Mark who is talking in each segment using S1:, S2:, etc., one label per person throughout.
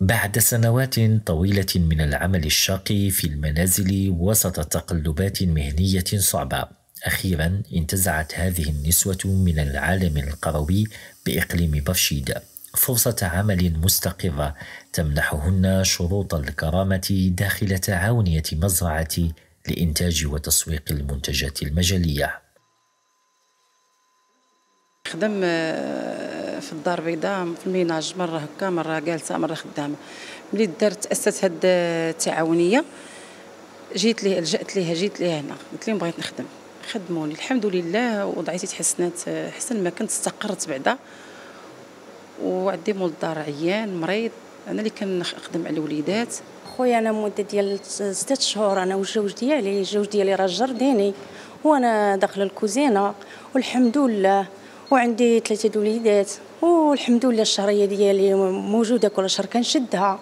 S1: بعد سنوات طويلة من العمل الشاق في المنازل وسط تقلبات مهنية صعبة، أخيرا انتزعت هذه النسوة من العالم القروي بإقليم برشيد فرصة عمل مستقرة تمنحهن شروط الكرامة داخل تعاونية مزرعة لإنتاج وتسويق المنتجات المجلية.
S2: خدم آه، في الدار البيضاء في الميناج مره هكا مره جالسه مره خدامه ملي دارت تاسست هاد التعاونيه جيت ليه لجات ليها جيت ليها هنا قلت لهم بغيت نخدم خدموني الحمد لله وضعيتي تحسنات حسن ما كنت استقرت بعدا وعندي مول الدار عيان مريض انا اللي كنخدم على الوليدات خويا انا مده ديال ستة شهور انا والجوج ديالي الجوج ديالي راه جرديني وانا داخله الكوزينه والحمد لله وعندي ثلاثه وليدات والحمد لله الشهريه ديالي موجوده كل شهر كنشدها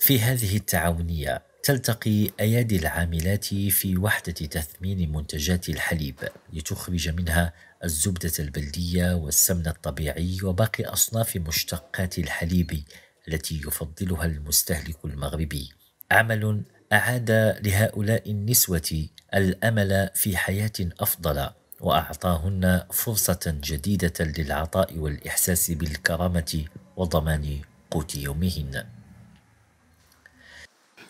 S1: في هذه التعاونيه تلتقي ايادي العاملات في وحده تثمين منتجات الحليب لتخرج منها الزبده البلديه والسمن الطبيعي وباقي اصناف مشتقات الحليب التي يفضلها المستهلك المغربي عمل اعاد لهؤلاء النسوه الامل في حياه افضل وأعطاهن فرصة جديدة للعطاء والإحساس بالكرامة وضمان قوت يومهن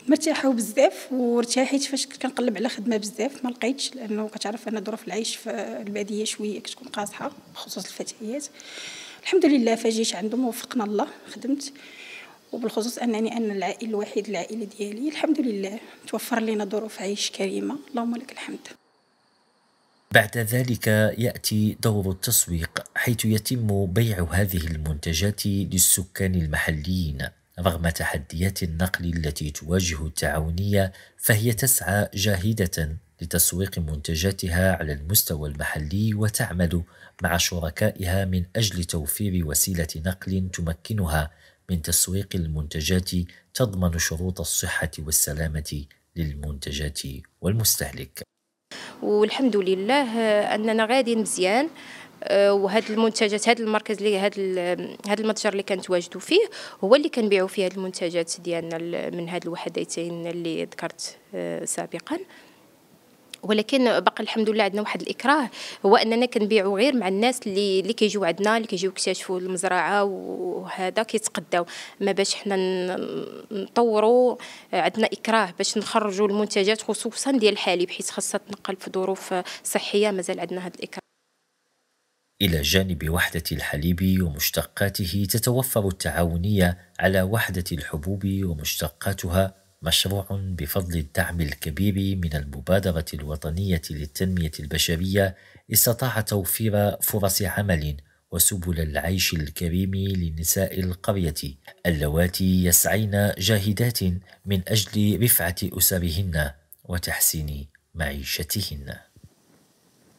S3: مرتاحه بزاف وارتاحيت فاش كنقلب على خدمه بزاف ما لقيتش لانه كتعرف ان ظروف العيش في الباديه شويه كتكون قاصحه بخصوص الفتيات الحمد لله فاجيت عندهم وفقنا الله خدمت وبالخصوص انني انا العائل الوحيد العائله ديالي الحمد لله توفر لنا ظروف عيش كريمه اللهم لك الحمد
S1: بعد ذلك ياتي دور التسويق حيث يتم بيع هذه المنتجات للسكان المحليين رغم تحديات النقل التي تواجه التعاونيه فهي تسعى جاهده لتسويق منتجاتها على المستوى المحلي وتعمل مع شركائها من اجل توفير وسيله نقل تمكنها من تسويق المنتجات تضمن شروط الصحه والسلامه للمنتجات والمستهلك
S4: والحمد لله آه، اننا غاديين مزيان آه، وهاد المنتجات هاد المركز اللي هاد هاد المتجر اللي كنتواجدوا فيه هو اللي كنبيعوا فيه هاد المنتجات ديالنا من هاد الوحدتين اللي ذكرت آه، سابقا ولكن بقى الحمد لله عندنا واحد الاكراه هو اننا كنبيعوا غير مع الناس اللي اللي كيجيو عندنا اللي كيجيو يكتشفوا المزرعه وهذا كيتقداو ما باش حنا نطوروا عندنا اكراه باش نخرجوا المنتجات خصوصا ديال الحليب حيت خاصها تنقل في ظروف صحيه مازال عندنا هذا الاكراه
S1: إلى جانب وحدة الحليب ومشتقاته تتوفر التعاونية على وحدة الحبوب ومشتقاتها مشروع بفضل الدعم الكبير من المبادرة الوطنية للتنمية البشرية استطاع توفير فرص عمل وسبل العيش الكريم لنساء القرية اللواتي يسعين جاهدات من أجل رفعة أسرهن وتحسين معيشتهن